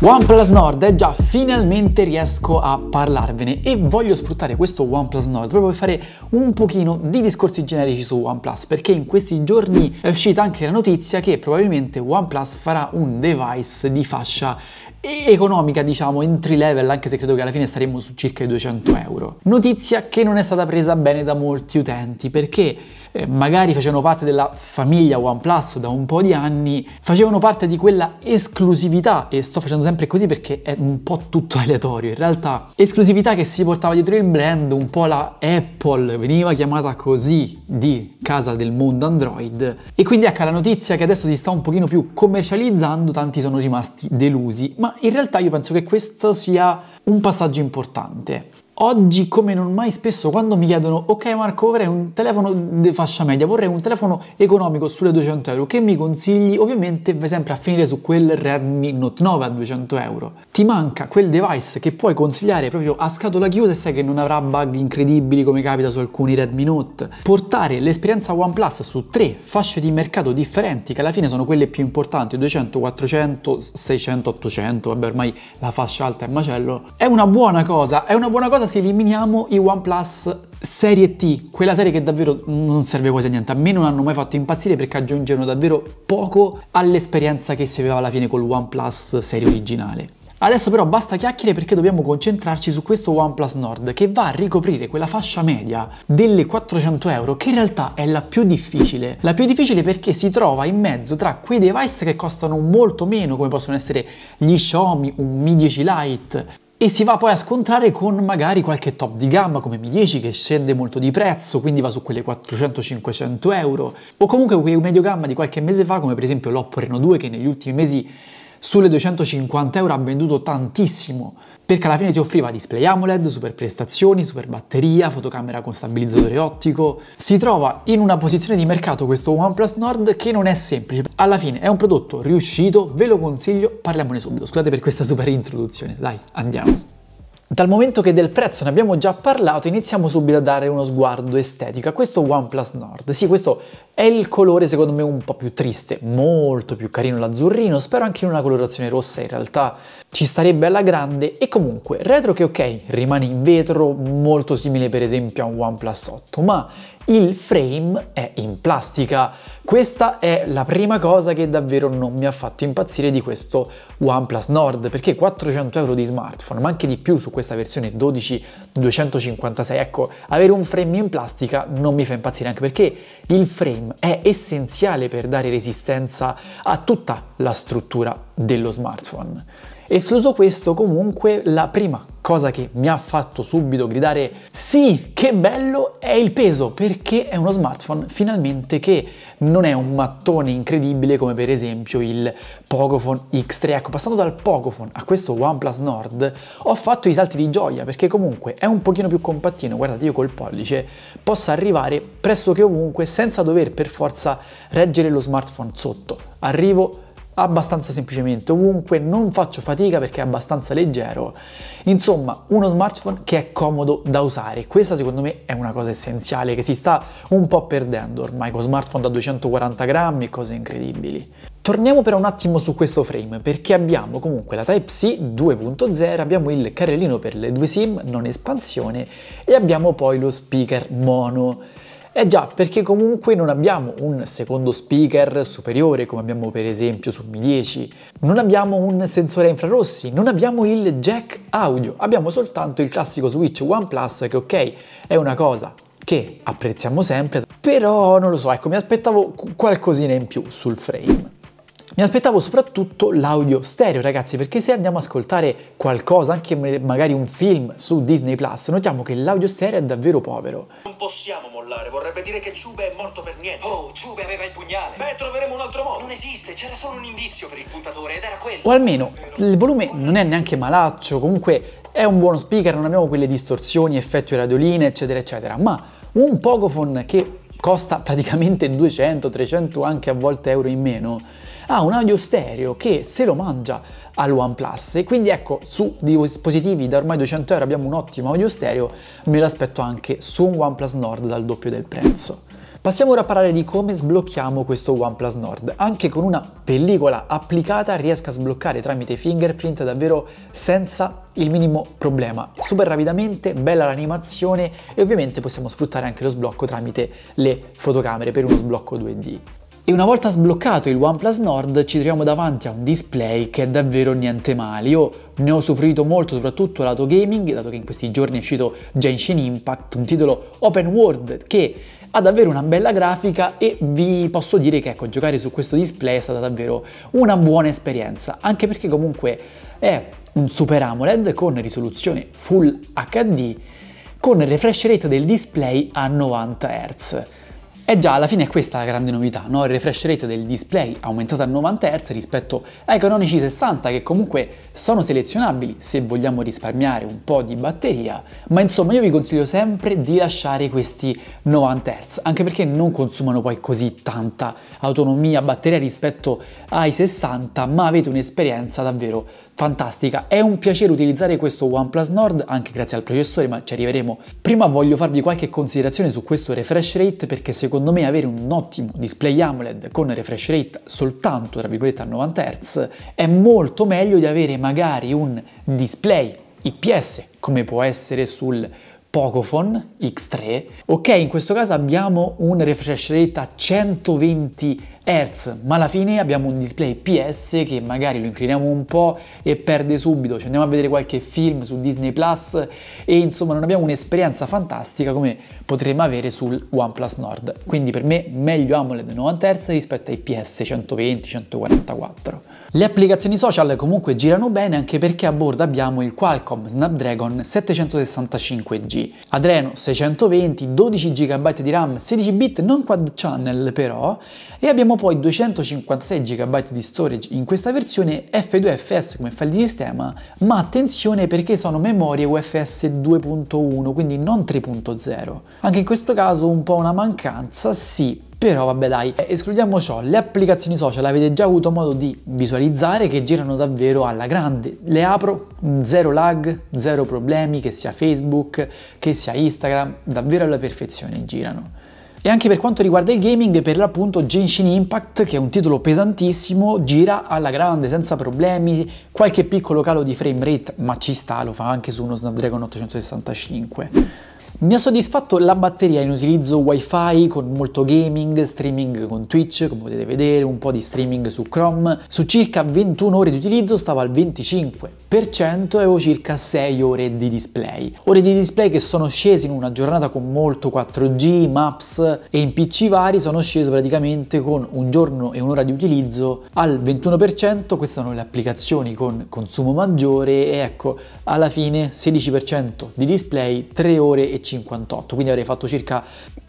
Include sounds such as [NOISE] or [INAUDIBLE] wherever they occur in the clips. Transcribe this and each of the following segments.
OnePlus Nord, è eh, già, finalmente riesco a parlarvene e voglio sfruttare questo OnePlus Nord proprio per fare un pochino di discorsi generici su OnePlus perché in questi giorni è uscita anche la notizia che probabilmente OnePlus farà un device di fascia economica diciamo entry level anche se credo che alla fine staremmo su circa i 200 euro notizia che non è stata presa bene da molti utenti perché eh, magari facevano parte della famiglia OnePlus da un po' di anni facevano parte di quella esclusività e sto facendo sempre così perché è un po' tutto aleatorio in realtà esclusività che si portava dietro il brand un po' la Apple veniva chiamata così di casa del mondo Android e quindi ecco la notizia che adesso si sta un pochino più commercializzando tanti sono rimasti delusi ma ma in realtà io penso che questo sia un passaggio importante. Oggi come non mai spesso quando mi chiedono ok Marco vorrei un telefono di fascia media, vorrei un telefono economico sulle 200 euro, che mi consigli? Ovviamente vai sempre a finire su quel Redmi Note 9 a 200 euro ti manca quel device che puoi consigliare proprio a scatola chiusa e sai che non avrà bug incredibili come capita su alcuni Redmi Note. Portare l'esperienza OnePlus su tre fasce di mercato differenti, che alla fine sono quelle più importanti, 200, 400, 600, 800, vabbè ormai la fascia alta è macello, è una buona cosa, è una buona cosa se eliminiamo i OnePlus serie T, quella serie che davvero non serve quasi a niente, a me non hanno mai fatto impazzire perché aggiungevano davvero poco all'esperienza che si aveva alla fine col OnePlus serie originale. Adesso però basta chiacchiere perché dobbiamo concentrarci su questo OnePlus Nord che va a ricoprire quella fascia media delle 400 euro che in realtà è la più difficile. La più difficile perché si trova in mezzo tra quei device che costano molto meno come possono essere gli Xiaomi, un Mi 10 Lite e si va poi a scontrare con magari qualche top di gamma come Mi 10 che scende molto di prezzo, quindi va su quelle 400-500 euro, o comunque quei medio gamma di qualche mese fa come per esempio l'Oppo Reno 2 che negli ultimi mesi sulle 250 euro ha venduto tantissimo, perché alla fine ti offriva display AMOLED, super prestazioni, super batteria, fotocamera con stabilizzatore ottico. Si trova in una posizione di mercato questo OnePlus Nord che non è semplice. Alla fine è un prodotto riuscito, ve lo consiglio, parliamone subito. Scusate per questa super introduzione, dai, andiamo. Dal momento che del prezzo ne abbiamo già parlato, iniziamo subito a dare uno sguardo estetico a questo OnePlus Nord. Sì, questo è il colore secondo me un po' più triste, molto più carino l'azzurrino, spero anche in una colorazione rossa in realtà ci starebbe alla grande e comunque retro che ok, rimane in vetro, molto simile per esempio a un OnePlus 8, ma il frame è in plastica, questa è la prima cosa che davvero non mi ha fatto impazzire di questo OnePlus Nord, perché 400 euro di smartphone, ma anche di più su questa versione 12256, ecco, avere un frame in plastica non mi fa impazzire, anche perché il frame è essenziale per dare resistenza a tutta la struttura dello smartphone. Escluso questo, comunque, la prima cosa che mi ha fatto subito gridare sì, che bello, è il peso, perché è uno smartphone finalmente che non è un mattone incredibile come per esempio il Pocophone X3. Ecco, passando dal Pocophone a questo OnePlus Nord, ho fatto i salti di gioia, perché comunque è un pochino più compattino, guardate io col pollice, posso arrivare pressoché ovunque senza dover per forza reggere lo smartphone sotto. Arrivo abbastanza semplicemente ovunque, non faccio fatica perché è abbastanza leggero. Insomma, uno smartphone che è comodo da usare. Questa secondo me è una cosa essenziale che si sta un po' perdendo ormai con smartphone da 240 grammi, cose incredibili. Torniamo però un attimo su questo frame perché abbiamo comunque la Type-C 2.0, abbiamo il carrellino per le due SIM non espansione e abbiamo poi lo speaker mono. Eh già, perché comunque non abbiamo un secondo speaker superiore come abbiamo per esempio su Mi 10, non abbiamo un sensore a infrarossi, non abbiamo il jack audio, abbiamo soltanto il classico switch OnePlus che ok, è una cosa che apprezziamo sempre, però non lo so, ecco mi aspettavo qualcosina in più sul frame. Mi aspettavo soprattutto l'audio stereo ragazzi perché se andiamo ad ascoltare qualcosa, anche magari un film su Disney Plus, notiamo che l'audio stereo è davvero povero. Non possiamo mollare, vorrebbe dire che Ciube è morto per niente. Oh, Ciube aveva il pugnale. Beh, troveremo un altro modo. Non esiste, c'era solo un indizio per il puntatore ed era quello. O almeno il volume non è neanche malaccio, comunque è un buono speaker, non abbiamo quelle distorsioni, effetti radioline, eccetera, eccetera, ma un Pocophone che costa praticamente 200, 300 anche a volte euro in meno ha un audio stereo che se lo mangia al OnePlus e quindi ecco su dispositivi da ormai 200 euro abbiamo un ottimo audio stereo me l'aspetto anche su un OnePlus Nord dal doppio del prezzo. Passiamo ora a parlare di come sblocchiamo questo OnePlus Nord. Anche con una pellicola applicata riesco a sbloccare tramite fingerprint davvero senza il minimo problema. Super rapidamente, bella l'animazione e ovviamente possiamo sfruttare anche lo sblocco tramite le fotocamere per uno sblocco 2D. E una volta sbloccato il OnePlus Nord ci troviamo davanti a un display che è davvero niente male. Io ne ho soffrito molto soprattutto lato gaming, dato che in questi giorni è uscito Genshin Impact, un titolo open world che ha davvero una bella grafica e vi posso dire che ecco, giocare su questo display è stata davvero una buona esperienza, anche perché comunque è un Super AMOLED con risoluzione Full HD con refresh rate del display a 90 Hz e già alla fine è questa la grande novità, no? il refresh rate del display aumentato a 90 Hz rispetto ai canonici 60 che comunque sono selezionabili se vogliamo risparmiare un po' di batteria, ma insomma io vi consiglio sempre di lasciare questi 90 Hz, anche perché non consumano poi così tanta autonomia batteria rispetto ai 60, ma avete un'esperienza davvero fantastica. È un piacere utilizzare questo OnePlus Nord anche grazie al processore, ma ci arriveremo. Prima voglio farvi qualche considerazione su questo refresh rate perché secondo me avere un ottimo display AMOLED con refresh rate soltanto tra virgolette a 90 Hz è molto meglio di avere magari un display IPS come può essere sul Pocophone X3. Ok, in questo caso abbiamo un refresh rate a 120 Hz Hertz, ma alla fine abbiamo un display PS che magari lo incliniamo un po' e perde subito, ci andiamo a vedere qualche film su Disney Plus e insomma non abbiamo un'esperienza fantastica come potremmo avere sul OnePlus Nord. Quindi per me meglio AMOLED 90 Hz rispetto ai PS 120, 144. Le applicazioni social comunque girano bene anche perché a bordo abbiamo il Qualcomm Snapdragon 765G, Adreno 620, 12 GB di RAM, 16 bit non quad channel però e abbiamo poi 256 GB di storage in questa versione F2FS come file di sistema, ma attenzione perché sono memorie UFS 2.1, quindi non 3.0. Anche in questo caso un po' una mancanza, sì, però vabbè dai, eh, escludiamo ciò, le applicazioni social avete già avuto modo di visualizzare che girano davvero alla grande. Le apro, zero lag, zero problemi, che sia Facebook, che sia Instagram, davvero alla perfezione girano. E anche per quanto riguarda il gaming, per l'appunto Genshin Impact, che è un titolo pesantissimo, gira alla grande senza problemi, qualche piccolo calo di frame rate, ma ci sta, lo fa anche su uno Snapdragon 865. Mi ha soddisfatto la batteria in utilizzo wifi con molto gaming, streaming con Twitch, come potete vedere, un po' di streaming su Chrome. Su circa 21 ore di utilizzo stava al 25% e avevo circa 6 ore di display. Ore di display che sono scese in una giornata con molto 4G, Maps e in PC vari sono sceso praticamente con un giorno e un'ora di utilizzo al 21%, queste sono le applicazioni con consumo maggiore e ecco alla fine 16% di display, 3 ore e 58, quindi avrei fatto circa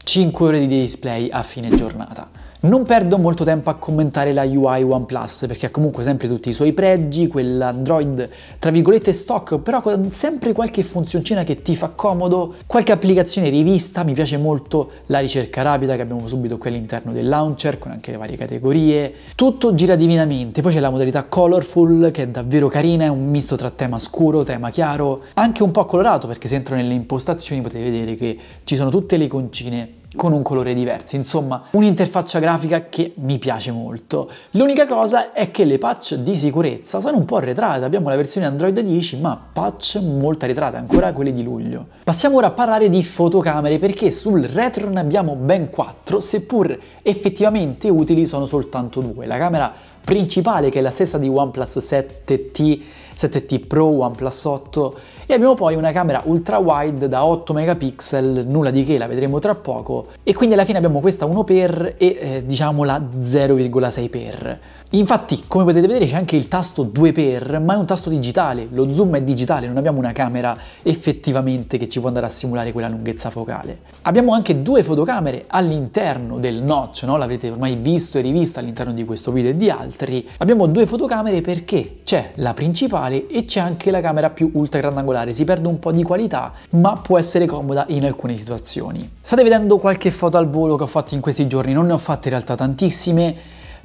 5 ore di display a fine giornata. Non perdo molto tempo a commentare la UI OnePlus perché ha comunque sempre tutti i suoi pregi, quell'Android tra virgolette stock, però con sempre qualche funzioncina che ti fa comodo, qualche applicazione rivista, mi piace molto la ricerca rapida che abbiamo subito qui all'interno del launcher con anche le varie categorie, tutto gira divinamente, poi c'è la modalità colorful che è davvero carina, è un misto tra tema scuro, tema chiaro, anche un po' colorato perché se entro nelle impostazioni potete vedere che ci sono tutte le iconcine con un colore diverso, insomma un'interfaccia grafica che mi piace molto. L'unica cosa è che le patch di sicurezza sono un po' arretrate, abbiamo la versione Android 10 ma patch molto arretrate, ancora quelle di luglio. Passiamo ora a parlare di fotocamere perché sul retro ne abbiamo ben 4, seppur effettivamente utili sono soltanto due. La camera principale che è la stessa di OnePlus 7T, 7T Pro, OnePlus 8 e abbiamo poi una camera ultra wide da 8 megapixel, nulla di che, la vedremo tra poco. E quindi alla fine abbiamo questa 1x e eh, diciamo la 0,6x. Infatti, come potete vedere c'è anche il tasto 2x, ma è un tasto digitale, lo zoom è digitale, non abbiamo una camera effettivamente che ci può andare a simulare quella lunghezza focale. Abbiamo anche due fotocamere all'interno del notch, no? l'avete ormai visto e rivisto all'interno di questo video e di altri. Abbiamo due fotocamere perché c'è la principale e c'è anche la camera più ultra grandangolare particolare, si perde un po' di qualità, ma può essere comoda in alcune situazioni. State vedendo qualche foto al volo che ho fatto in questi giorni, non ne ho fatte in realtà tantissime,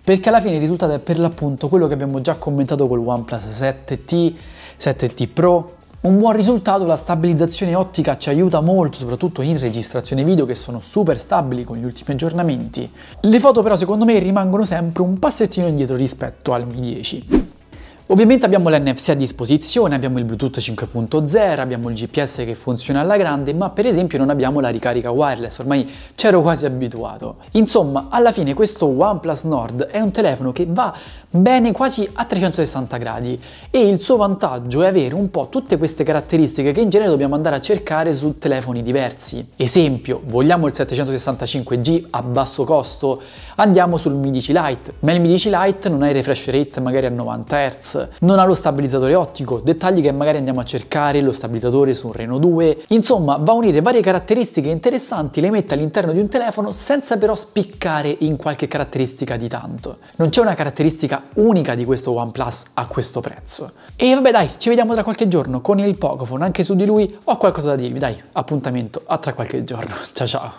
perché alla fine il risultato è per l'appunto quello che abbiamo già commentato col OnePlus 7T, 7T Pro, un buon risultato, la stabilizzazione ottica ci aiuta molto, soprattutto in registrazione video che sono super stabili con gli ultimi aggiornamenti. Le foto però secondo me rimangono sempre un passettino indietro rispetto al Mi 10. Ovviamente abbiamo l'NFC a disposizione, abbiamo il Bluetooth 5.0, abbiamo il GPS che funziona alla grande, ma per esempio non abbiamo la ricarica wireless, ormai c'ero quasi abituato. Insomma, alla fine questo OnePlus Nord è un telefono che va bene quasi a 360 gradi e il suo vantaggio è avere un po' tutte queste caratteristiche che in genere dobbiamo andare a cercare su telefoni diversi. Esempio, vogliamo il 765G a basso costo? Andiamo sul Mi 10 Lite, ma il Mi 10 Lite non ha il refresh rate magari a 90 Hz non ha lo stabilizzatore ottico, dettagli che magari andiamo a cercare, lo stabilizzatore su un Reno 2, insomma va a unire varie caratteristiche interessanti, le mette all'interno di un telefono senza però spiccare in qualche caratteristica di tanto. Non c'è una caratteristica unica di questo OnePlus a questo prezzo. E vabbè dai, ci vediamo tra qualche giorno con il Pocophone, anche su di lui ho qualcosa da dirvi, dai, appuntamento a tra qualche giorno, [LAUGHS] ciao ciao!